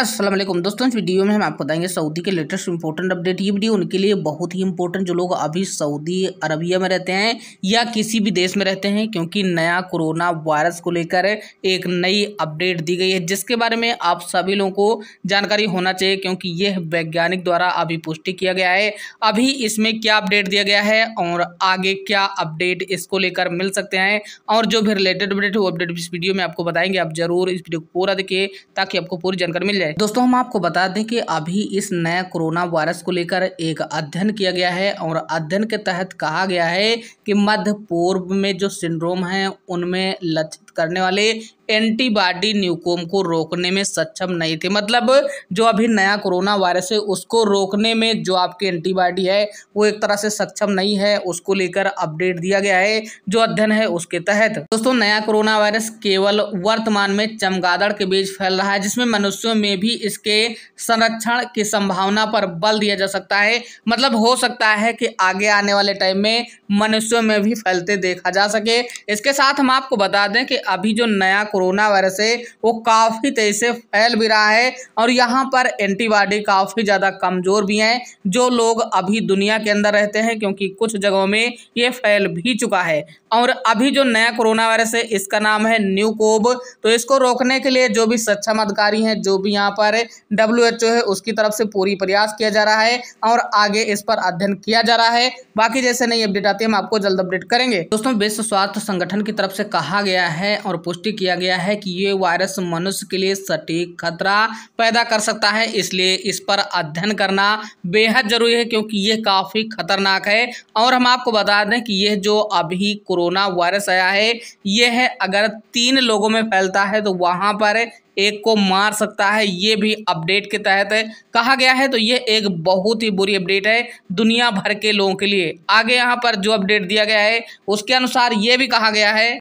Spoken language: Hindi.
असलम दोस्तों इस वीडियो में हम आपको बताएंगे सऊदी के लेटेस्ट इंपॉर्टेंट अपडेट ये वीडियो उनके लिए बहुत ही इंपॉर्टेंट जो लोग अभी सऊदी अरबिया में रहते हैं या किसी भी देश में रहते हैं क्योंकि नया कोरोना वायरस को लेकर एक नई अपडेट दी गई है जिसके बारे में आप सभी लोगों को जानकारी होना चाहिए क्योंकि यह वैज्ञानिक द्वारा अभी पुष्टि किया गया है अभी इसमें क्या अपडेट दिया गया है और आगे क्या अपडेट इसको लेकर मिल सकते हैं और जो भी रिलेटेड अपडेट वो अपडेट इस वीडियो में आपको बताएंगे आप जरूर इस वीडियो को पूरा देखिए ताकि आपको पूरी जानकारी मिल जाए है दोस्तों हम आपको बता दें कि अभी इस नए कोरोना वायरस को लेकर एक अध्ययन किया गया है और अध्ययन के तहत कहा गया है कि मध्य पूर्व में जो सिंड्रोम है उनमें लक्षित करने वाले एंटीबॉडी न्यूकोम को रोकने में सक्षम नहीं थे मतलब जो अभी नया कोरोना वायरस है उसको रोकने में जो आपके एंटीबॉडी है वो एक तरह से सक्षम नहीं है उसको लेकर अपडेट दिया गया है जो अध्ययन है उसके तहत दोस्तों नया कोरोना वायरस केवल वर्तमान में चमगादड़ के बीच फैल रहा है जिसमें मनुष्यों में भी इसके संरक्षण की संभावना पर बल दिया जा सकता है मतलब हो सकता है कि आगे आने वाले टाइम में मनुष्यों में भी फैलते देखा जा सके इसके साथ हम आपको बता दें कि अभी जो नया कोरोना वायरस है वो काफ़ी तेज़ से फैल भी रहा है और यहाँ पर एंटीबॉडी काफ़ी ज़्यादा कमज़ोर भी हैं जो लोग अभी दुनिया के अंदर रहते हैं क्योंकि कुछ जगहों में ये फैल भी चुका है और अभी जो नया कोरोना वायरस है इसका नाम है न्यू कोब तो इसको रोकने के लिए जो भी सक्षम अधिकारी हैं जो भी यहाँ पर डब्ल्यू एच ओ है उसकी तरफ से पूरी प्रयास किया जा रहा है और आगे इस पर अध्ययन किया जा रहा है बाकी जैसे नई अपडेट आती है हम आपको जल्द अपडेट करेंगे दोस्तों विश्व स्वास्थ्य संगठन की तरफ से कहा गया है और पुष्टि किया गया गया है कि ये वायरस मनुष्य के लिए सटीक खतरा पैदा कर सकता है इसलिए इस पर अध्ययन करना बेहद ज़रूरी है क्योंकि यह काफ़ी खतरनाक है और हम आपको बता दें कि यह जो अभी कोरोना वायरस आया है यह है अगर तीन लोगों में फैलता है तो वहां पर एक को मार सकता है ये भी अपडेट के तहत कहा गया है तो ये एक बहुत ही बुरी अपडेट है दुनिया भर के लोगों के लिए आगे यहाँ पर जो अपडेट दिया गया है उसके अनुसार ये भी कहा गया है